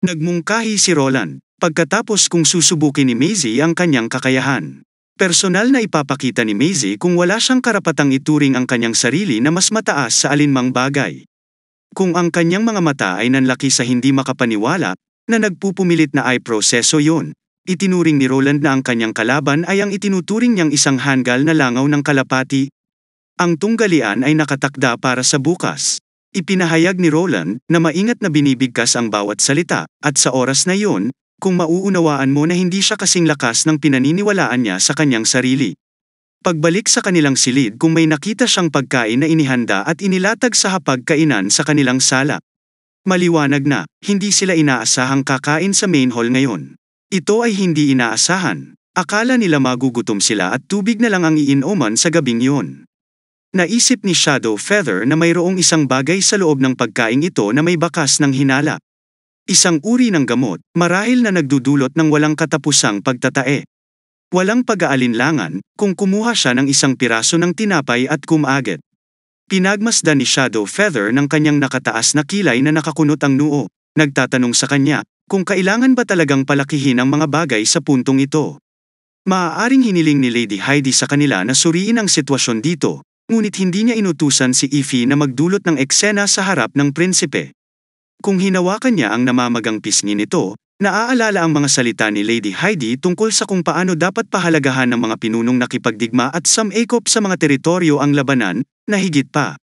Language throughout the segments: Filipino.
Nagmungkahi si Roland, pagkatapos kung susubukin ni Maisie ang kanyang kakayahan. Personal na ipapakita ni Maisie kung wala siyang karapatang ituring ang kanyang sarili na mas mataas sa alinmang bagay. Kung ang kanyang mga mata ay nanlaki sa hindi makapaniwala, na nagpupumilit na ay proseso yon, Itinuring ni Roland na ang kanyang kalaban ay ang itinuturing niyang isang hanggal na langaw ng kalapati. Ang tunggalian ay nakatakda para sa bukas. Ipinahayag ni Roland na maingat na binibigkas ang bawat salita, at sa oras na yon, kung mauunawaan mo na hindi siya kasing lakas ng pinaniniwalaan niya sa kanyang sarili. Pagbalik sa kanilang silid kung may nakita siyang pagkain na inihanda at inilatag sa hapag kainan sa kanilang sala. Maliwanag na, hindi sila inaasahang kakain sa main hall ngayon. Ito ay hindi inaasahan. Akala nila magugutom sila at tubig na lang ang iinoman sa gabing yon. Naisip ni Shadow Feather na mayroong isang bagay sa loob ng pagkaing ito na may bakas ng hinala. Isang uri ng gamot, marahil na nagdudulot ng walang katapusang pagtatae. Walang pag-aalinlangan kung kumuha siya ng isang piraso ng tinapay at kumagat. Pinagmasdan ni Shadow Feather ng kanyang nakataas na kilay na nakakunot ang noo, nagtatanong sa kanya kung kailangan ba talagang palakihin ang mga bagay sa puntong ito. Maaaring hiniling ni Lady Heidi sa kanila na suriin ang sitwasyon dito, Ngunit hindi niya inutusan si Ify na magdulot ng eksena sa harap ng prinsipe. Kung hinawakan niya ang namamagang pisngi nito, naaalala ang mga salita ni Lady Heidi tungkol sa kung paano dapat pahalagahan ng mga pinunong nakipagdigma at samakop sa mga teritoryo ang labanan, na higit pa.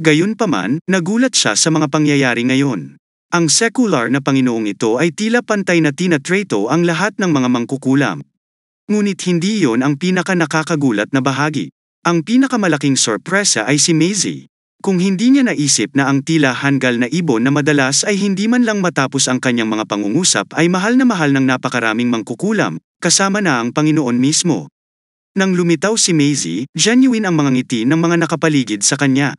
Gayunpaman, nagulat siya sa mga pangyayari ngayon. Ang sekular na Panginoong ito ay tila pantay na tinatrato ang lahat ng mga mangkukulam. Ngunit hindi yon ang pinaka nakakagulat na bahagi. Ang pinakamalaking sorpresa ay si Maisie. Kung hindi niya naisip na ang tila hanggal na ibon na madalas ay hindi man lang matapos ang kanyang mga pangungusap ay mahal na mahal ng napakaraming mangkukulam, kasama na ang Panginoon mismo. Nang lumitaw si Maisie, genuine ang mga ngiti ng mga nakapaligid sa kanya.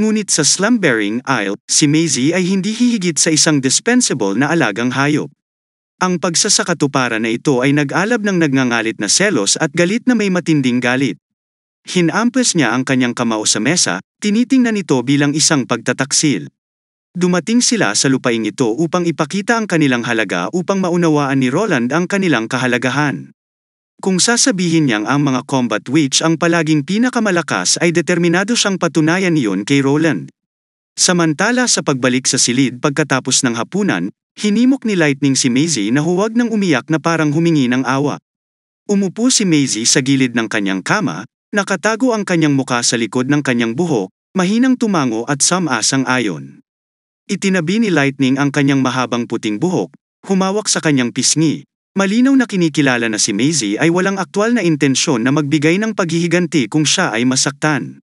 Ngunit sa slum bearing aisle, si Maisie ay hindi hihigit sa isang dispensable na alagang hayop. Ang pagsasakatuparan na ito ay nag-alab ng nagngangalit na selos at galit na may matinding galit. Hinampas niya ang kanyang kamao sa mesa, tinitingnan ito bilang isang pagtataksil. Dumating sila sa lupaing ito upang ipakita ang kanilang halaga upang maunawaan ni Roland ang kanilang kahalagahan. Kung sasabihin niyang ang mga combat witch ang palaging pinakamalakas ay determinado siyang patunayan iyon kay Roland. Samantala sa pagbalik sa silid pagkatapos ng hapunan, hinimok ni Lightning si Maisie na huwag nang umiyak na parang humingi ng awa. Umupo si Maisie sa gilid ng kanyang kama, Nakatago ang kanyang muka sa likod ng kanyang buhok, mahinang tumango at samasang ayon. Itinabi ni Lightning ang kanyang mahabang puting buhok, humawak sa kanyang pisngi. Malinaw na kinikilala na si Maisie ay walang aktwal na intensyon na magbigay ng paghihiganti kung siya ay masaktan.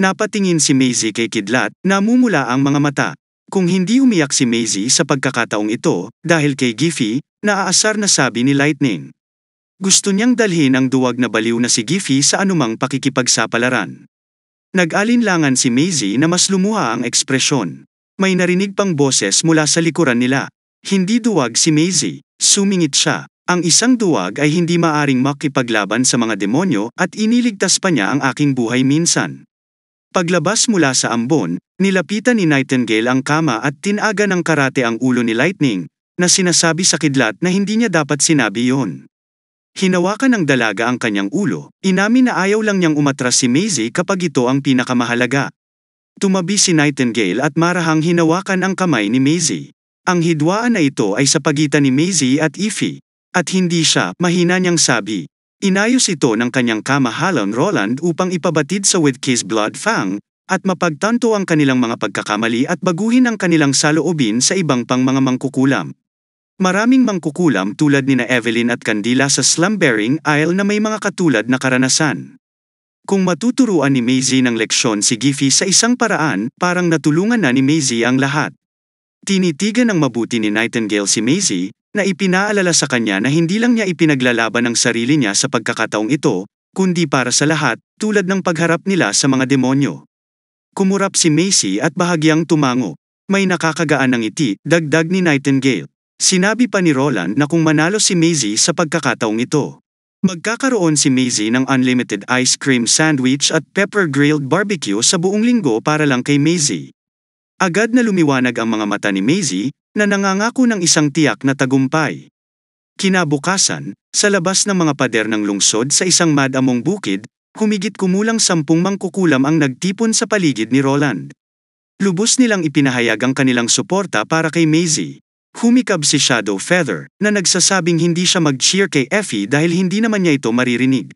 Napatingin si Maisie kay Kidlat, namumula ang mga mata. Kung hindi umiyak si Maisie sa pagkakataong ito, dahil kay Giffy, naaasar na sabi ni Lightning. Gusto niyang dalhin ang duwag na baliw na si Giffy sa anumang pakikipagsapalaran. Nag-alinlangan si Maisie na mas lumuha ang ekspresyon. May narinig pang boses mula sa likuran nila. Hindi duwag si Maisie, sumingit siya. Ang isang duwag ay hindi maaring makipaglaban sa mga demonyo at iniligtas pa niya ang aking buhay minsan. Paglabas mula sa ambon, nilapitan ni Nightingale ang kama at tinaga ng karate ang ulo ni Lightning, na sinasabi sa kidlat na hindi niya dapat sinabi yon. Hinawakan ng dalaga ang kanyang ulo, inamin na ayaw lang niyang umatras si Maisie kapag ito ang pinakamahalaga. Tumabi si Nightingale at marahang hinawakan ang kamay ni Maisie. Ang hidwaan na ito ay sa pagitan ni Maisie at Ify. At hindi siya, mahina niyang sabi. Inayos ito ng kanyang kamahalan Roland upang ipabatid sa With Kiss Blood Fang, at mapagtanto ang kanilang mga pagkakamali at baguhin ang kanilang saloobin sa ibang pang mga mangkukulam. Maraming mangkukulam tulad ni na Evelyn at Candila sa slum-bearing aisle na may mga katulad na karanasan. Kung matuturuan ni Maisie ng leksyon si Giffy sa isang paraan, parang natulungan na ni Maisie ang lahat. Tinitigan ng mabuti ni Nightingale si Maisie, na ipinaalala sa kanya na hindi lang niya ipinaglalaban ang sarili niya sa pagkakataong ito, kundi para sa lahat, tulad ng pagharap nila sa mga demonyo. Kumurap si Maisie at bahagyang tumango. May nakakagaan ng ngiti, dagdag ni Nightingale. Sinabi pa ni Roland na kung manalo si Maisie sa pagkakataong ito, magkakaroon si Maisie ng unlimited ice cream sandwich at pepper grilled barbecue sa buong linggo para lang kay Maisie. Agad na lumiwanag ang mga mata ni Maisie na nangangako ng isang tiyak na tagumpay. Kinabukasan, sa labas ng mga pader ng lungsod sa isang madamong bukid, humigit kumulang sampung mangkukulam ang nagtipon sa paligid ni Roland. Lubos nilang ipinahayag ang kanilang suporta para kay Maisie. Humikab si Shadow Feather, na nagsasabing hindi siya mag-cheer kay Effie dahil hindi naman niya ito maririnig.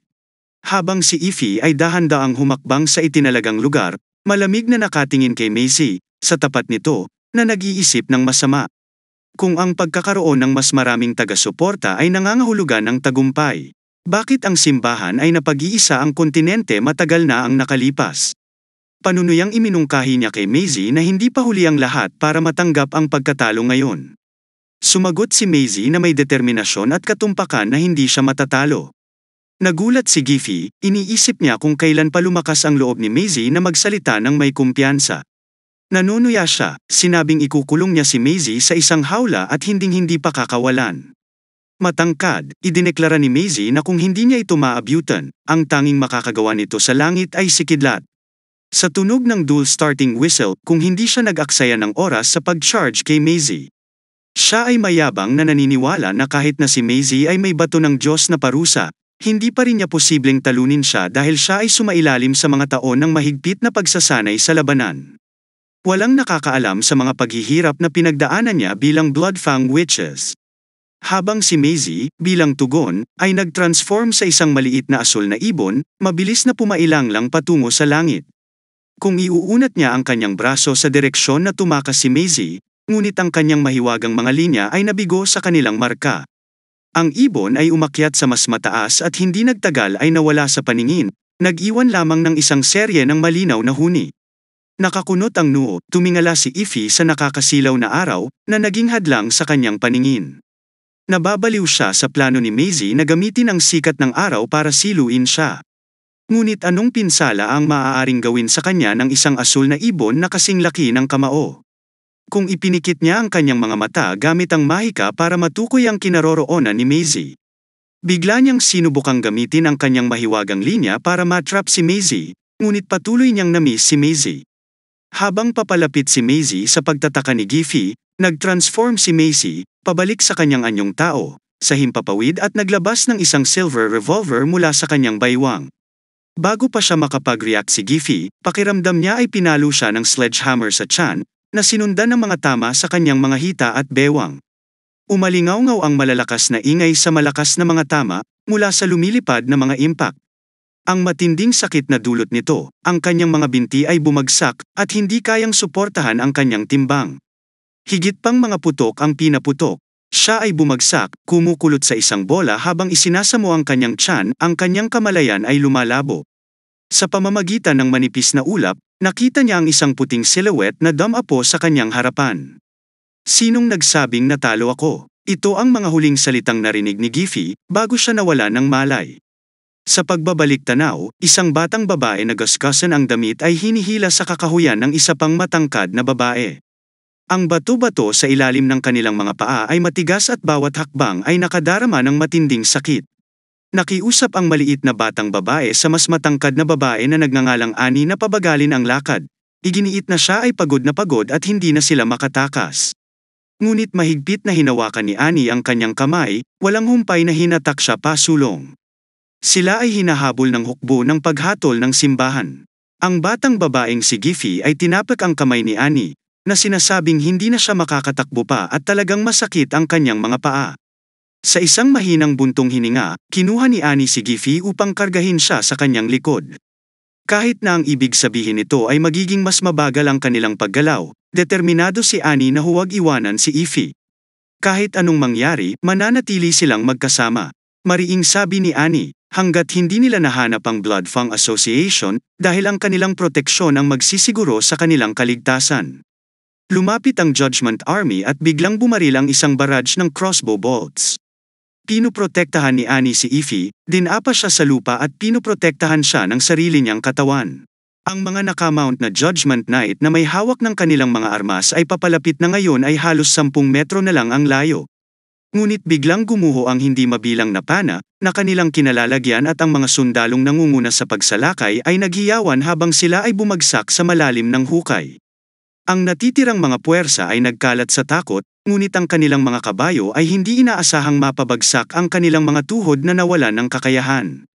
Habang si Effie ay dahan-daang humakbang sa itinalagang lugar, malamig na nakatingin kay Macy, sa tapat nito, na nag-iisip ng masama. Kung ang pagkakaroon ng mas maraming taga-suporta ay nangangahulugan ng tagumpay, bakit ang simbahan ay napag-iisa ang kontinente matagal na ang nakalipas? Panunuyang iminungkahi niya kay Maisie na hindi pa huli ang lahat para matanggap ang pagkatalo ngayon. Sumagot si Maisie na may determinasyon at katumpakan na hindi siya matatalo. Nagulat si Giffy, iniisip niya kung kailan pa lumakas ang loob ni Maisie na magsalita ng may kumpiyansa. Nanunuya siya, sinabing ikukulong niya si Maisie sa isang hawla at hinding-hindi pa kakawalan. Matangkad, idineklara ni Maisie na kung hindi niya ito maabutan, ang tanging makakagawa nito sa langit ay si Kidlat. Sa tunog ng dual starting whistle, kung hindi siya nag-aksaya ng oras sa pag-charge kay Maisie, siya ay mayabang na naniniwala na kahit na si Maisie ay may bato ng Diyos na parusa, hindi pa rin niya posibleng talunin siya dahil siya ay sumailalim sa mga taon ng mahigpit na pagsasanay sa labanan. Walang nakakaalam sa mga paghihirap na pinagdaanan niya bilang Bloodfang Witches. Habang si Maisie, bilang tugon, ay nag-transform sa isang maliit na asul na ibon, mabilis na pumailang lang patungo sa langit. Kung iuunat niya ang kanyang braso sa direksyon na tumakas si Maisie, ngunit ang kanyang mahiwagang mga linya ay nabigo sa kanilang marka. Ang ibon ay umakyat sa mas mataas at hindi nagtagal ay nawala sa paningin, nag-iwan lamang ng isang serye ng malinaw na huni. Nakakunot ang noo, tumingala si Iffy sa nakakasilaw na araw na naging hadlang sa kanyang paningin. Nababaliw siya sa plano ni Maisie na gamitin ang sikat ng araw para siluin siya. Ngunit anong pinsala ang maaaring gawin sa kanya ng isang asul na ibon na kasing laki ng kamao? kung ipinikit niya ang kanyang mga mata gamit ang mahika para matukoy ang kinaroroonan ni Maisie. Bigla niyang sinubukang gamitin ang kanyang mahiwagang linya para matrap si Maisie, ngunit patuloy niyang namiss si Maisie. Habang papalapit si Maisie sa pagtataka ni Giffy, nag-transform si Maisie, pabalik sa kanyang anyong tao, sa himpapawid at naglabas ng isang silver revolver mula sa kanyang baywang. Bago pa siya makapag-react si Giffy, pakiramdam niya ay pinalo siya ng sledgehammer sa chan, na sinundan ng mga tama sa kanyang mga hita at bewang. Umalingaw-ngaw ang malalakas na ingay sa malakas na mga tama mula sa lumilipad na mga impact. Ang matinding sakit na dulot nito, ang kanyang mga binti ay bumagsak at hindi kayang suportahan ang kanyang timbang. Higit pang mga putok ang pinaputok. Siya ay bumagsak, kumukulot sa isang bola habang isinasamo ang kanyang tiyan, ang kanyang kamalayan ay lumalabo. Sa pamamagitan ng manipis na ulap, Nakita niya ang isang puting silhouette na damapo sa kanyang harapan. Sinong nagsabing natalo ako? Ito ang mga huling salitang narinig ni Giffy bago siya nawala ng malay. Sa pagbabalik tanaw, isang batang babae na gaskasan ang damit ay hinihila sa kakahuyan ng isa pang matangkad na babae. Ang bato-bato sa ilalim ng kanilang mga paa ay matigas at bawat hakbang ay nakadarama ng matinding sakit. Nakiusap ang maliit na batang babae sa mas matangkad na babae na nagngangalang Ani na pabagalin ang lakad. Iginiit na siya ay pagod na pagod at hindi na sila makatakas. Ngunit mahigpit na hinawakan ni Ani ang kanyang kamay, walang humpay na hinatak siya pa sulong. Sila ay hinahabol ng hukbo ng paghatol ng simbahan. Ang batang babaeng si Giffy ay tinapak ang kamay ni Ani, na sinasabing hindi na siya makakatakbo pa at talagang masakit ang kanyang mga paa. Sa isang mahinang buntong hininga, kinuha ni Annie si Giffy upang kargahin siya sa kanyang likod. Kahit na ang ibig sabihin nito ay magiging mas mabagal ang kanilang paggalaw, determinado si Annie na huwag iwanan si Ify. Kahit anong mangyari, mananatili silang magkasama. Mariing sabi ni Annie, hanggat hindi nila nahanap ang Blood Fang Association dahil ang kanilang proteksyon ang magsisiguro sa kanilang kaligtasan. Lumapit ang Judgment Army at biglang bumaril ang isang barrage ng crossbow bolts. Pinuprotektahan ni Annie si Ify, dinapa siya sa lupa at pinuprotektahan siya ng sarili niyang katawan. Ang mga nakamount na Judgment Knight na may hawak ng kanilang mga armas ay papalapit na ngayon ay halos 10 metro na lang ang layo. Ngunit biglang gumuho ang hindi mabilang na pana, na kanilang kinalalagyan at ang mga sundalong nangunguna sa pagsalakay ay naghiyawan habang sila ay bumagsak sa malalim ng hukay. Ang natitirang mga puwersa ay nagkalat sa takot, ngunit ang kanilang mga kabayo ay hindi inaasahang mapabagsak ang kanilang mga tuhod na nawalan ng kakayahan.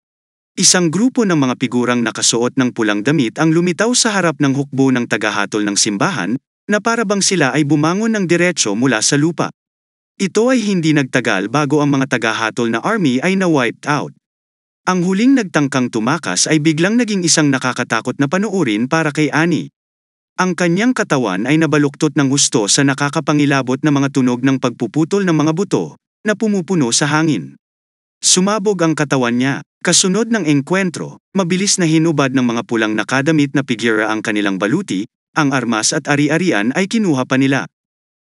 Isang grupo ng mga pigurang nakasuot ng pulang damit ang lumitaw sa harap ng hukbo ng tagahatol ng simbahan, na parabang sila ay bumangon ng diretsyo mula sa lupa. Ito ay hindi nagtagal bago ang mga tagahatol na army ay na-wiped out. Ang huling nagtangkang tumakas ay biglang naging isang nakakatakot na panuurin para kay Annie. Ang kanyang katawan ay nabaluktot ng husto sa nakakapangilabot na mga tunog ng pagpuputol ng mga buto na pumupuno sa hangin. Sumabog ang katawan niya, kasunod ng engkwentro, mabilis na hinubad ng mga pulang nakadamit na pigira ang kanilang baluti, ang armas at ari-arian ay kinuha pa nila.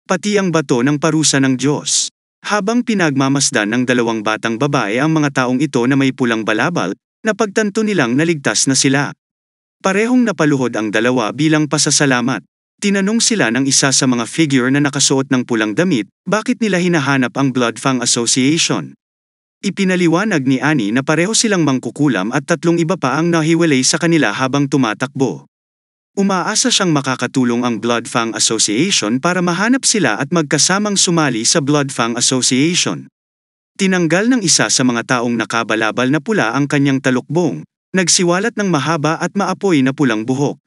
Pati ang bato ng parusa ng Diyos. Habang pinagmamasdan ng dalawang batang babae ang mga taong ito na may pulang balabal, napagtanto nilang naligtas na sila. Parehong napaluhod ang dalawa bilang pasasalamat. Tinanong sila ng isa sa mga figure na nakasuot ng pulang damit, bakit nila hinahanap ang Bloodfang Association. Ipinaliwanag ni Ani na pareho silang mangkukulam at tatlong iba pa ang nahiwalay sa kanila habang tumatakbo. Umaasa siyang makakatulong ang Bloodfang Association para mahanap sila at magkasamang sumali sa Bloodfang Association. Tinanggal ng isa sa mga taong nakabalabal na pula ang kanyang talukbong, Nagsiwalat ng mahaba at maapoy na pulang buhok.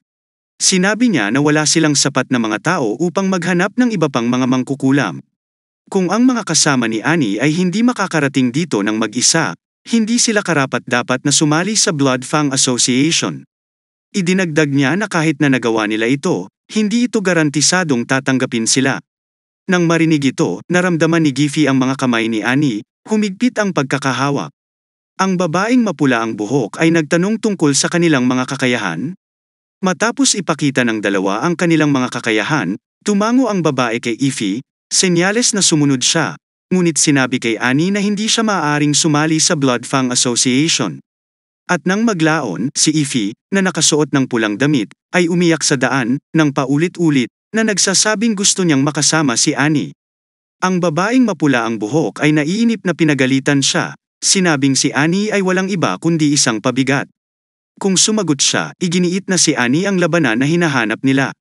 Sinabi niya na wala silang sapat na mga tao upang maghanap ng iba pang mga mangkukulam. Kung ang mga kasama ni Annie ay hindi makakarating dito ng mag-isa, hindi sila karapat dapat na sumali sa Blood Fang Association. Idinagdag niya na kahit na nagawa nila ito, hindi ito garantisadong tatanggapin sila. Nang marinig ito, naramdaman ni Giffy ang mga kamay ni Annie, humigpit ang pagkakahawak. Ang babaeng mapula ang buhok ay nagtanong tungkol sa kanilang mga kakayahan. Matapos ipakita ng dalawa ang kanilang mga kakayahan, tumango ang babae kay Ify, senyales na sumunod siya, ngunit sinabi kay Annie na hindi siya maaaring sumali sa Bloodfang Association. At nang maglaon, si Ify, na nakasuot ng pulang damit, ay umiyak sa daan, nang paulit-ulit, na nagsasabing gusto niyang makasama si Annie. Ang babaeng mapula ang buhok ay naiinip na pinagalitan siya, Sinabing si Annie ay walang iba kundi isang pabigat. Kung sumagot siya, iginiit na si Annie ang labanan na hinahanap nila.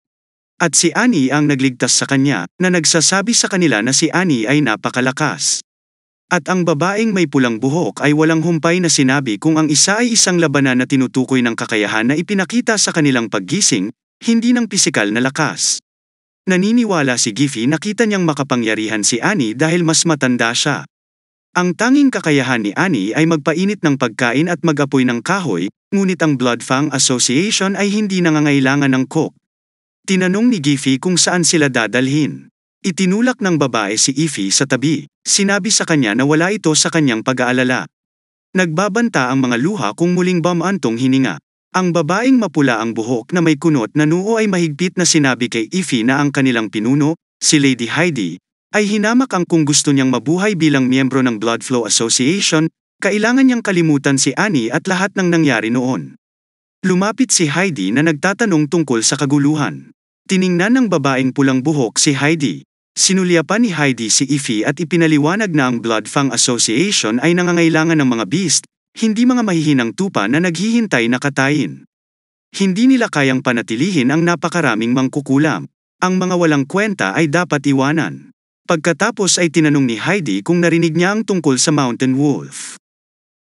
At si Annie ang nagligtas sa kanya, na nagsasabi sa kanila na si Annie ay napakalakas. At ang babaeng may pulang buhok ay walang humpay na sinabi kung ang isa ay isang labanan na tinutukoy ng kakayahan na ipinakita sa kanilang paggising, hindi ng pisikal na lakas. Naniniwala si Giffy nakita niyang makapangyarihan si Annie dahil mas matanda siya. Ang tanging kakayahan ni Annie ay magpainit ng pagkain at magapoy ng kahoy, ngunit ang Bloodfang Association ay hindi nangangailangan ng cook. Tinanong ni Giffy kung saan sila dadalhin. Itinulak ng babae si Ify sa tabi, sinabi sa kanya na wala ito sa kanyang pag-aalala. Nagbabanta ang mga luha kung muling bamantong hininga. Ang babaeng mapula ang buhok na may kunot na noo ay mahigpit na sinabi kay Ify na ang kanilang pinuno, si Lady Heidi, ay hinamak ang kung gusto niyang mabuhay bilang miyembro ng Blood Flow Association, kailangan niyang kalimutan si Annie at lahat ng nangyari noon. Lumapit si Heidi na nagtatanong tungkol sa kaguluhan. Tiningnan ng babaeng pulang buhok si Heidi. Sinulyapan ni Heidi si Ify at ipinaliwanag na ang Blood Fang Association ay nangangailangan ng mga beast, hindi mga mahihinang tupa na naghihintay na katayin. Hindi nila kayang panatilihin ang napakaraming mangkukulam. Ang mga walang kwenta ay dapat iwanan. Pagkatapos ay tinanong ni Heidi kung narinig niya ang tungkol sa Mountain Wolf.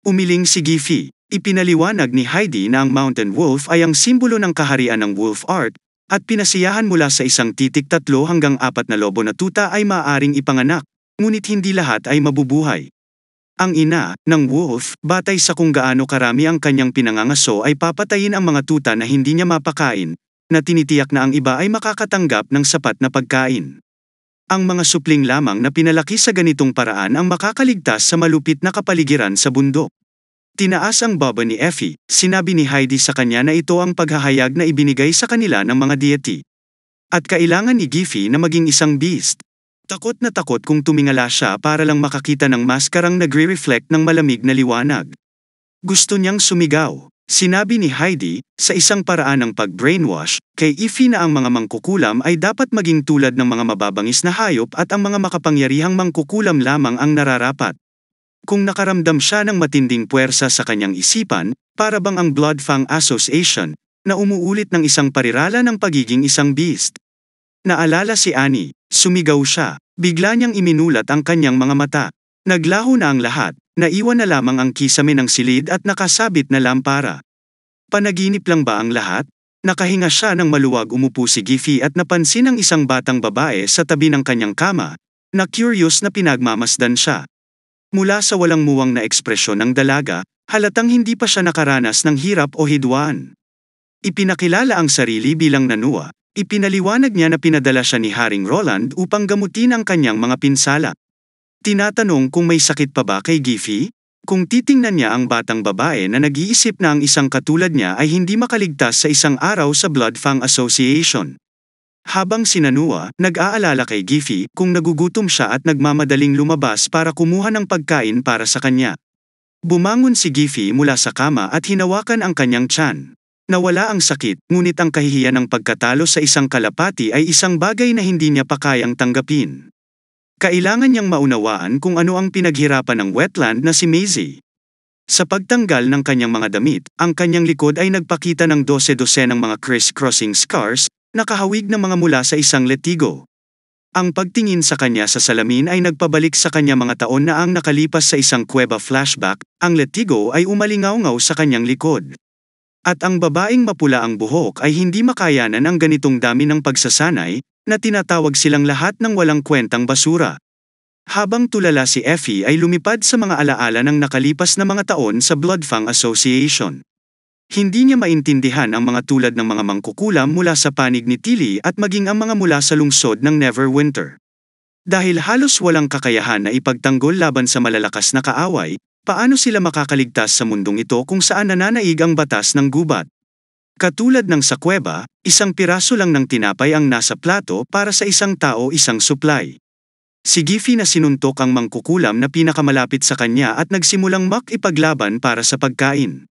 Umiling si Giffy, ipinaliwanag ni Heidi na ang Mountain Wolf ay ang simbolo ng kaharian ng wolf art, at pinasiyahan mula sa isang titik tatlo hanggang apat na lobo na tuta ay maaaring ipanganak, ngunit hindi lahat ay mabubuhay. Ang ina, ng wolf, batay sa kung gaano karami ang kanyang pinangangaso ay papatayin ang mga tuta na hindi niya mapakain, na tinitiyak na ang iba ay makakatanggap ng sapat na pagkain. Ang mga supling lamang na pinalaki sa ganitong paraan ang makakaligtas sa malupit na kapaligiran sa bundok. Tinaas ang baba ni Effie, sinabi ni Heidi sa kanya na ito ang paghahayag na ibinigay sa kanila ng mga deity. At kailangan ni Giffy na maging isang beast. Takot na takot kung tumingala siya para lang makakita ng maskarang nagre-reflect ng malamig na liwanag. Gusto niyang sumigaw. Sinabi ni Heidi, sa isang paraan ng pag-brainwash, kay Ify na ang mga mangkukulam ay dapat maging tulad ng mga mababangis na hayop at ang mga makapangyarihang mangkukulam lamang ang nararapat. Kung nakaramdam siya ng matinding puwersa sa kanyang isipan, para bang ang Bloodfang Association, na umuulit ng isang parirala ng pagiging isang beast. Naalala si Annie, sumigaw siya, bigla niyang iminulat ang kanyang mga mata. Naglaho na ang lahat, Naiwan na lamang ang kisame ng silid at nakasabit na lampara. Panaginip lang ba ang lahat? Nakahinga siya ng maluwag umupo si Giffy at napansin ang isang batang babae sa tabi ng kanyang kama, na curious na pinagmamasdan siya. Mula sa walang muwang na ekspresyon ng dalaga, halatang hindi pa siya nakaranas ng hirap o hidwaan. Ipinakilala ang sarili bilang nanua, ipinaliwanag niya na pinadala siya ni Haring Roland upang gamutin ang kanyang mga pinsala. Tinatanong kung may sakit pa ba kay Giffy? Kung titingnan niya ang batang babae na nag-iisip na ang isang katulad niya ay hindi makaligtas sa isang araw sa Bloodfang Association. Habang sinanua, nag-aalala kay Giffy kung nagugutom siya at nagmamadaling lumabas para kumuha ng pagkain para sa kanya. Bumangon si Giffy mula sa kama at hinawakan ang kanyang tiyan. Nawala ang sakit, ngunit ang kahihiyan ng pagkatalo sa isang kalapati ay isang bagay na hindi niya pa kayang tanggapin. Kailangan niyang maunawaan kung ano ang pinaghirapan ng wetland na si Maisie. Sa pagtanggal ng kanyang mga damit, ang kanyang likod ay nagpakita ng 12 dose ng mga criss-crossing scars, nakahawig ng mga mula sa isang letigo. Ang pagtingin sa kanya sa salamin ay nagpabalik sa kanya mga taon na ang nakalipas sa isang kuweba flashback, ang letigo ay umalingaw-ngaw sa kanyang likod. At ang babaeng mapula ang buhok ay hindi makayanan ang ganitong dami ng pagsasanay, na tinatawag silang lahat ng walang kwentang basura. Habang tulala si Effie ay lumipad sa mga alaala ng nakalipas na mga taon sa Bloodfang Association. Hindi niya maintindihan ang mga tulad ng mga mangkukulam mula sa panig ni Tilly at maging ang mga mula sa lungsod ng Neverwinter. Dahil halos walang kakayahan na ipagtanggol laban sa malalakas na kaaway, paano sila makakaligtas sa mundong ito kung saan nananaig ang batas ng gubat? Katulad ng sa kuweba, isang piraso lang ng tinapay ang nasa plato para sa isang tao isang supply. Si Giffy na sinuntok ang mangkukulam na pinakamalapit sa kanya at nagsimulang makipaglaban para sa pagkain.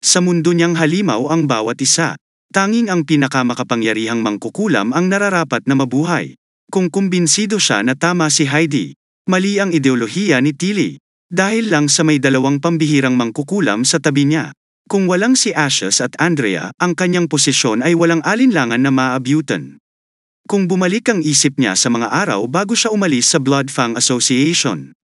Sa mundo niyang halimaw ang bawat isa, tanging ang pinakamakapangyarihang mangkukulam ang nararapat na mabuhay. Kung kumbinsido siya na tama si Heidi, mali ang ideolohiya ni Tilly, dahil lang sa may dalawang pambihirang mangkukulam sa tabi niya. Kung walang si Ashes at Andrea, ang kanyang posisyon ay walang alinlangan na maabutan. Kung bumalik ang isip niya sa mga araw bago siya umalis sa Bloodfang Association.